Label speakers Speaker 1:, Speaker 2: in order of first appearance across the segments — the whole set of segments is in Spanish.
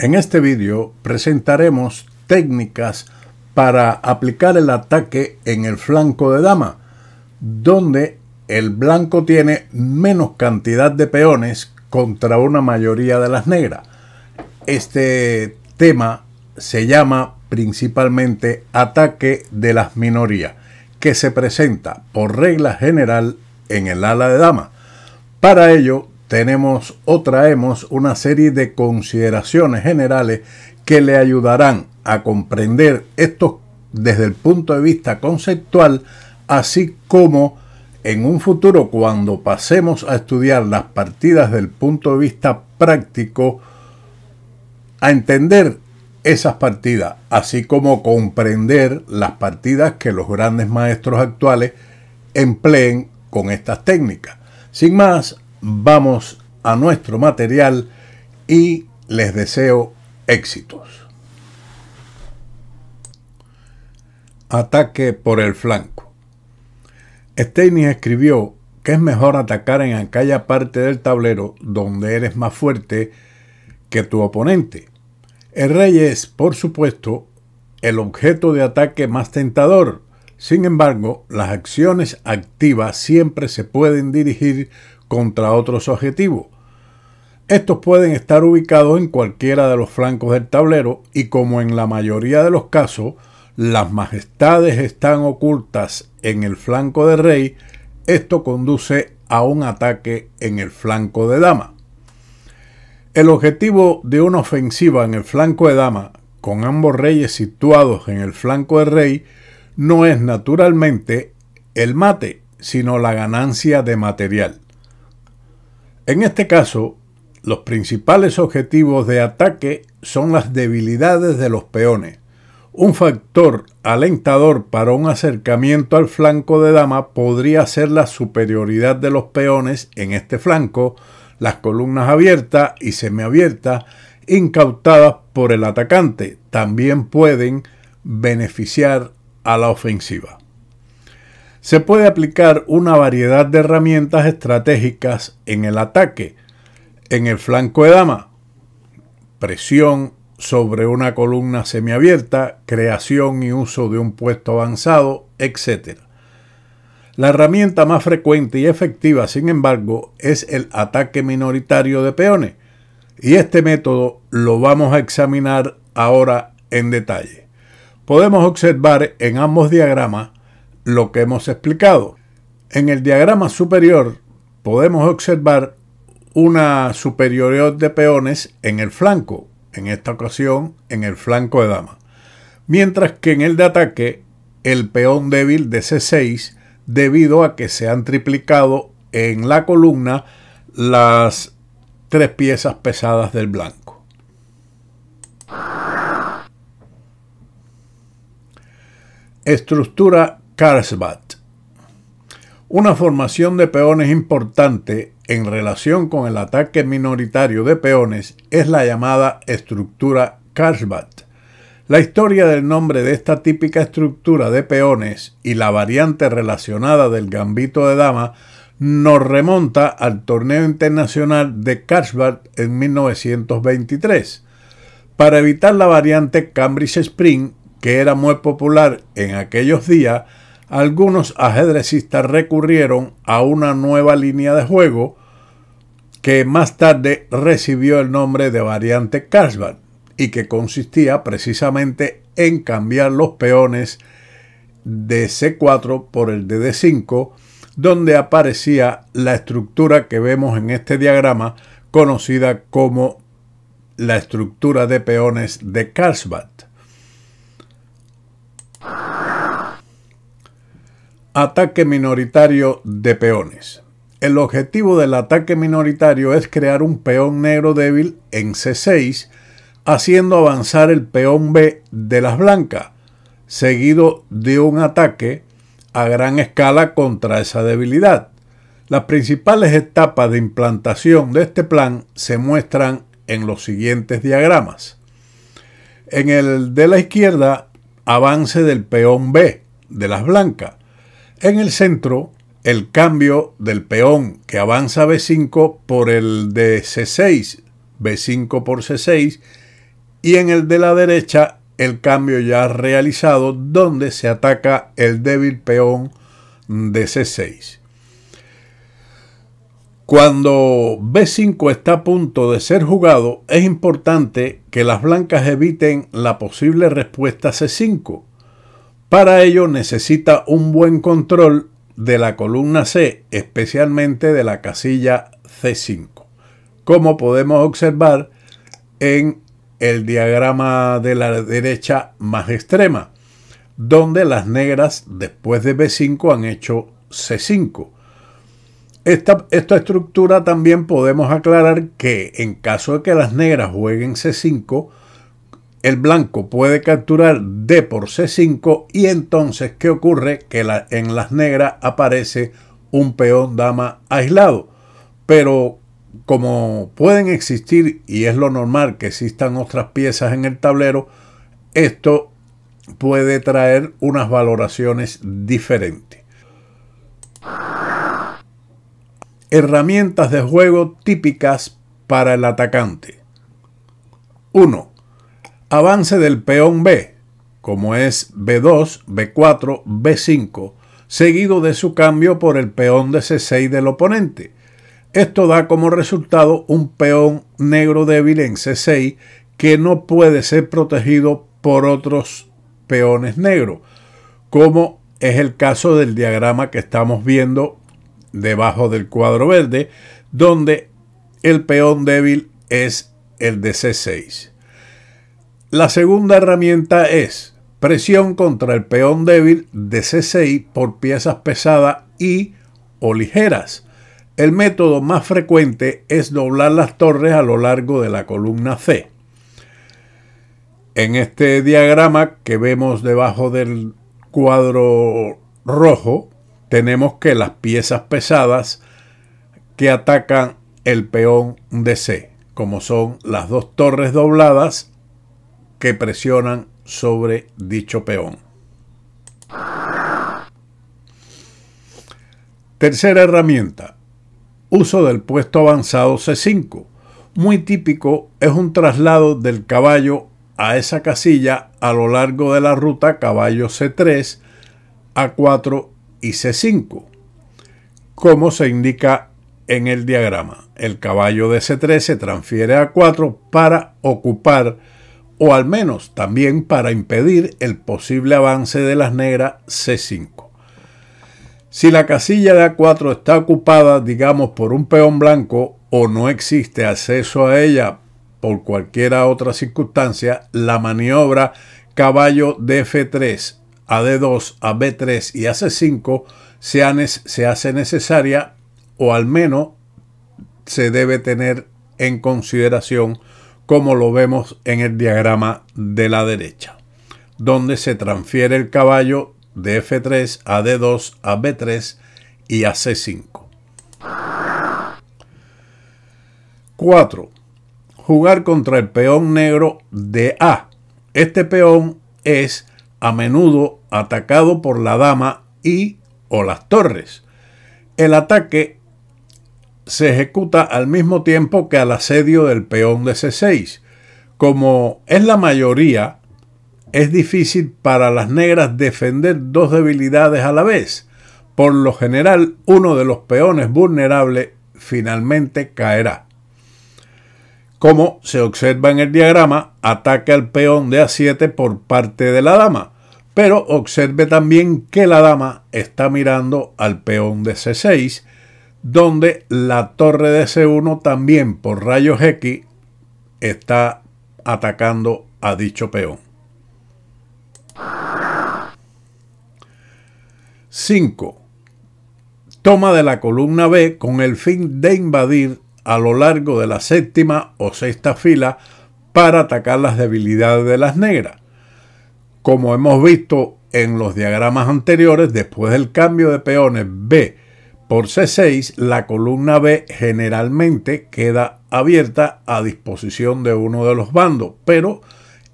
Speaker 1: En este vídeo presentaremos técnicas para aplicar el ataque en el flanco de dama, donde el blanco tiene menos cantidad de peones contra una mayoría de las negras. Este tema se llama principalmente ataque de las minorías, que se presenta por regla general en el ala de dama. Para ello tenemos o traemos una serie de consideraciones generales que le ayudarán a comprender esto desde el punto de vista conceptual, así como en un futuro cuando pasemos a estudiar las partidas del punto de vista práctico, a entender esas partidas, así como comprender las partidas que los grandes maestros actuales empleen con estas técnicas. Sin más, vamos a nuestro material y les deseo éxitos. Ataque por el flanco. Steinis escribió que es mejor atacar en aquella parte del tablero donde eres más fuerte que tu oponente. El rey es, por supuesto, el objeto de ataque más tentador. Sin embargo, las acciones activas siempre se pueden dirigir contra otros objetivos. Estos pueden estar ubicados en cualquiera de los flancos del tablero y como en la mayoría de los casos, las majestades están ocultas en el flanco de rey, esto conduce a un ataque en el flanco de dama. El objetivo de una ofensiva en el flanco de dama, con ambos reyes situados en el flanco de rey, no es naturalmente el mate, sino la ganancia de material. En este caso, los principales objetivos de ataque son las debilidades de los peones, un factor alentador para un acercamiento al flanco de dama podría ser la superioridad de los peones en este flanco, las columnas abiertas y semiabiertas incautadas por el atacante también pueden beneficiar a la ofensiva se puede aplicar una variedad de herramientas estratégicas en el ataque. En el flanco de dama, presión sobre una columna semiabierta, creación y uso de un puesto avanzado, etc. La herramienta más frecuente y efectiva, sin embargo, es el ataque minoritario de peones, y este método lo vamos a examinar ahora en detalle. Podemos observar en ambos diagramas lo que hemos explicado. En el diagrama superior podemos observar una superioridad de peones en el flanco, en esta ocasión en el flanco de dama, mientras que en el de ataque el peón débil de C6 debido a que se han triplicado en la columna las tres piezas pesadas del blanco. Estructura Karlsbad. Una formación de peones importante en relación con el ataque minoritario de peones es la llamada estructura Karlsbad. La historia del nombre de esta típica estructura de peones y la variante relacionada del gambito de dama nos remonta al torneo internacional de Karlsbad en 1923. Para evitar la variante Cambridge Spring, que era muy popular en aquellos días, algunos ajedrecistas recurrieron a una nueva línea de juego que más tarde recibió el nombre de variante Carlsbad y que consistía precisamente en cambiar los peones de C4 por el de D5, donde aparecía la estructura que vemos en este diagrama, conocida como la estructura de peones de Carlsbad. Ataque minoritario de peones. El objetivo del ataque minoritario es crear un peón negro débil en C6, haciendo avanzar el peón B de las blancas, seguido de un ataque a gran escala contra esa debilidad. Las principales etapas de implantación de este plan se muestran en los siguientes diagramas. En el de la izquierda, avance del peón B de las blancas en el centro, el cambio del peón que avanza B5 por el de C6, B5 por C6, y en el de la derecha el cambio ya realizado donde se ataca el débil peón de C6. Cuando B5 está a punto de ser jugado, es importante que las blancas eviten la posible respuesta C5 para ello necesita un buen control de la columna C, especialmente de la casilla C5, como podemos observar en el diagrama de la derecha más extrema, donde las negras después de B5 han hecho C5. Esta, esta, estructura también podemos aclarar que en caso de que las negras jueguen C5, el blanco puede capturar D por C5 y entonces ¿qué ocurre? Que en las negras aparece un peón dama aislado. Pero como pueden existir, y es lo normal que existan otras piezas en el tablero, esto puede traer unas valoraciones diferentes. Herramientas de juego típicas para el atacante. 1. Avance del peón B, como es B2, B4, B5, seguido de su cambio por el peón de C6 del oponente. Esto da como resultado un peón negro débil en C6 que no puede ser protegido por otros peones negros, como es el caso del diagrama que estamos viendo debajo del cuadro verde, donde el peón débil es el de C6. La segunda herramienta es presión contra el peón débil de CCI por piezas pesadas y o ligeras. El método más frecuente es doblar las torres a lo largo de la columna C. En este diagrama que vemos debajo del cuadro rojo, tenemos que las piezas pesadas que atacan el peón de C, como son las dos torres dobladas que presionan sobre dicho peón. Tercera herramienta. Uso del puesto avanzado C5. Muy típico es un traslado del caballo a esa casilla a lo largo de la ruta caballo C3, A4 y C5, como se indica en el diagrama. El caballo de C3 se transfiere a A4 para ocupar o al menos también para impedir el posible avance de las negras C5. Si la casilla de A4 está ocupada, digamos, por un peón blanco o no existe acceso a ella por cualquiera otra circunstancia, la maniobra caballo de F3 a D2 a B3 y a 5 se hace necesaria o al menos se debe tener en consideración como lo vemos en el diagrama de la derecha, donde se transfiere el caballo de F3 a D2 a B3 y a C5. 4. Jugar contra el peón negro de A. Este peón es a menudo atacado por la dama y o las torres. El ataque se ejecuta al mismo tiempo que al asedio del peón de C6. Como es la mayoría, es difícil para las negras defender dos debilidades a la vez. Por lo general, uno de los peones vulnerables finalmente caerá. Como se observa en el diagrama, ataca al peón de A7 por parte de la dama, pero observe también que la dama está mirando al peón de C6 donde la torre de C1 también por rayos X está atacando a dicho peón. 5. Toma de la columna B con el fin de invadir a lo largo de la séptima o sexta fila para atacar las debilidades de las negras. Como hemos visto en los diagramas anteriores, después del cambio de peones B por C6, la columna B generalmente queda abierta a disposición de uno de los bandos, pero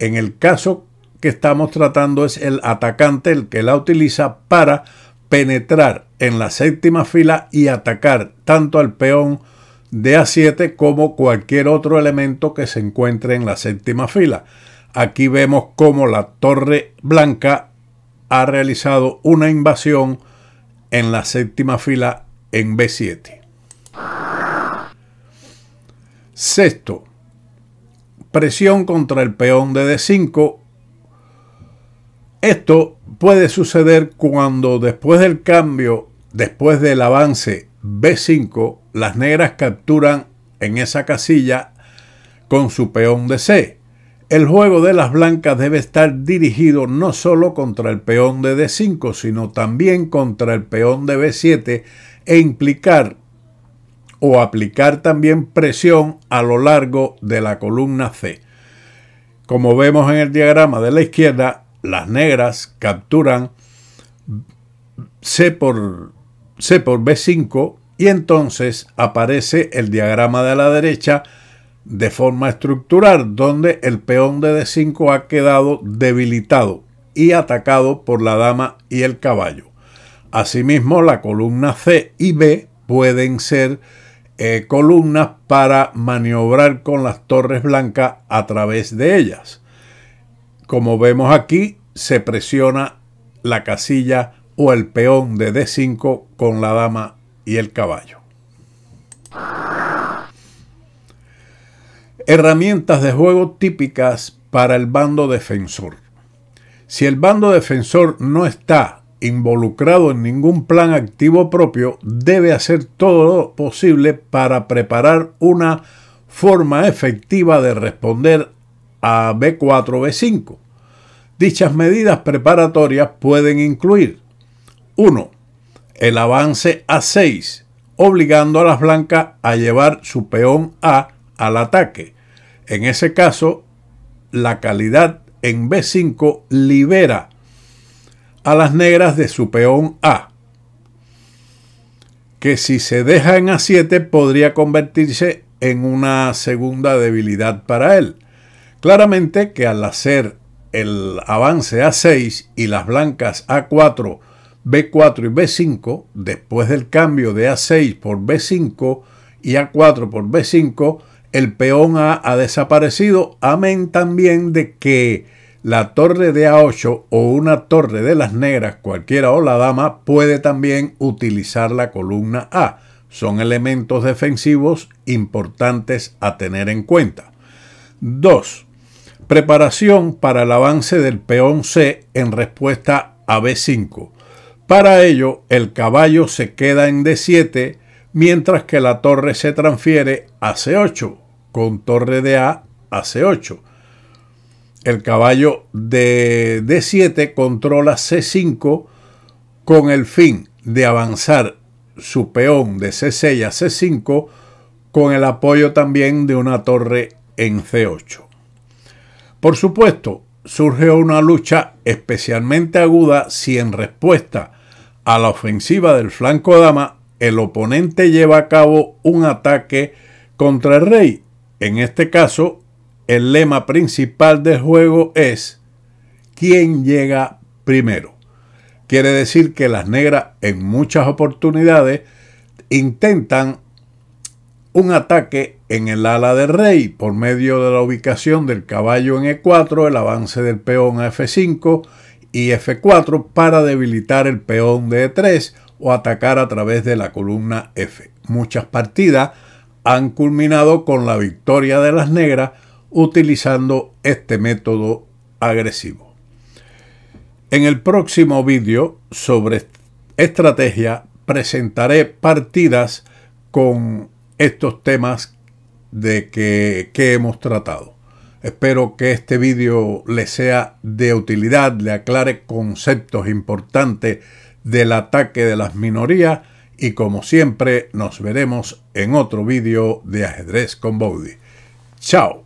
Speaker 1: en el caso que estamos tratando es el atacante el que la utiliza para penetrar en la séptima fila y atacar tanto al peón de A7 como cualquier otro elemento que se encuentre en la séptima fila. Aquí vemos cómo la torre blanca ha realizado una invasión en la séptima fila en B7. Sexto, presión contra el peón de D5. Esto puede suceder cuando después del cambio, después del avance B5, las negras capturan en esa casilla con su peón de C. El juego de las blancas debe estar dirigido no solo contra el peón de D5, sino también contra el peón de B7 e implicar o aplicar también presión a lo largo de la columna C. Como vemos en el diagrama de la izquierda, las negras capturan C por, C por B5 y entonces aparece el diagrama de la derecha de forma estructural donde el peón de D5 ha quedado debilitado y atacado por la dama y el caballo. Asimismo, la columna C y B pueden ser eh, columnas para maniobrar con las torres blancas a través de ellas. Como vemos aquí, se presiona la casilla o el peón de D5 con la dama y el caballo. Herramientas de juego típicas para el bando defensor. Si el bando defensor no está involucrado en ningún plan activo propio, debe hacer todo lo posible para preparar una forma efectiva de responder a B4-B5. Dichas medidas preparatorias pueden incluir 1. El avance a 6, obligando a las blancas a llevar su peón A al ataque. En ese caso, la calidad en B5 libera a las negras de su peón A, que si se deja en A7 podría convertirse en una segunda debilidad para él. Claramente que al hacer el avance A6 y las blancas A4, B4 y B5, después del cambio de A6 por B5 y A4 por B5, el peón A ha desaparecido, amén también de que la torre de A8 o una torre de las negras, cualquiera o la dama, puede también utilizar la columna A. Son elementos defensivos importantes a tener en cuenta. 2. Preparación para el avance del peón C en respuesta a B5. Para ello, el caballo se queda en D7, mientras que la torre se transfiere a C8, con torre de A a C8. El caballo de D7 controla C5 con el fin de avanzar su peón de C6 a C5 con el apoyo también de una torre en C8. Por supuesto, surge una lucha especialmente aguda si en respuesta a la ofensiva del flanco dama el oponente lleva a cabo un ataque contra el rey, en este caso el lema principal del juego es ¿quién llega primero? Quiere decir que las negras en muchas oportunidades intentan un ataque en el ala del rey por medio de la ubicación del caballo en E4, el avance del peón a F5 y F4 para debilitar el peón de E3 o atacar a través de la columna F. Muchas partidas han culminado con la victoria de las negras utilizando este método agresivo. En el próximo vídeo sobre estrategia presentaré partidas con estos temas de que, que hemos tratado. Espero que este vídeo le sea de utilidad, le aclare conceptos importantes del ataque de las minorías y como siempre nos veremos en otro vídeo de ajedrez con Bowdy. Chao.